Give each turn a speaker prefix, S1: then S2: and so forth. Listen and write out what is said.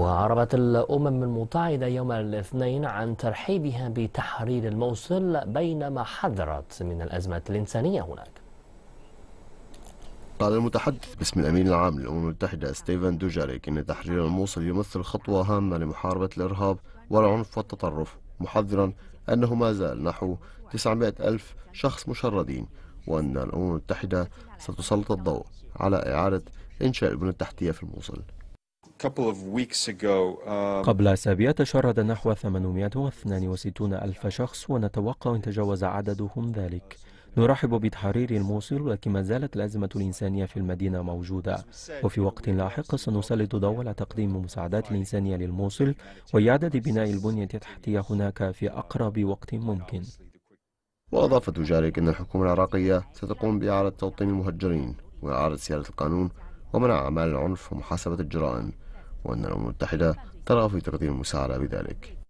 S1: وعربت الأمم المتحدة يوم الاثنين عن ترحيبها بتحرير الموصل بينما حذرت من الأزمة الإنسانية هناك
S2: قال المتحدث باسم الأمين العام للأمم المتحدة ستيفن دوجاريك أن تحرير الموصل يمثل خطوة هامة لمحاربة الإرهاب والعنف والتطرف محذرا أنه ما زال نحو 900 ألف شخص مشردين وأن الأمم المتحدة
S3: ستسلط الضوء على إعادة إنشاء البنى التحتية في الموصل
S4: Um, قبل أسابيع
S3: تشرد نحو 862 ألف شخص ونتوقع أن تجاوز عددهم ذلك نرحب بتحرير الموصل لكن ما زالت الأزمة الإنسانية في المدينة موجودة وفي وقت لاحق سنسلط ضوء على تقديم المساعدات الإنسانية للموصل وإعادة بناء البنية التحتية هناك في أقرب وقت ممكن
S2: وأضاف تجارك أن الحكومة العراقية ستقوم بإعادة توطين المهجرين وإعادة سيادة القانون ومنع أعمال العنف ومحاسبة الجرائم وأن الأمم المتحدة ترغب في تقديم المساعدة بذلك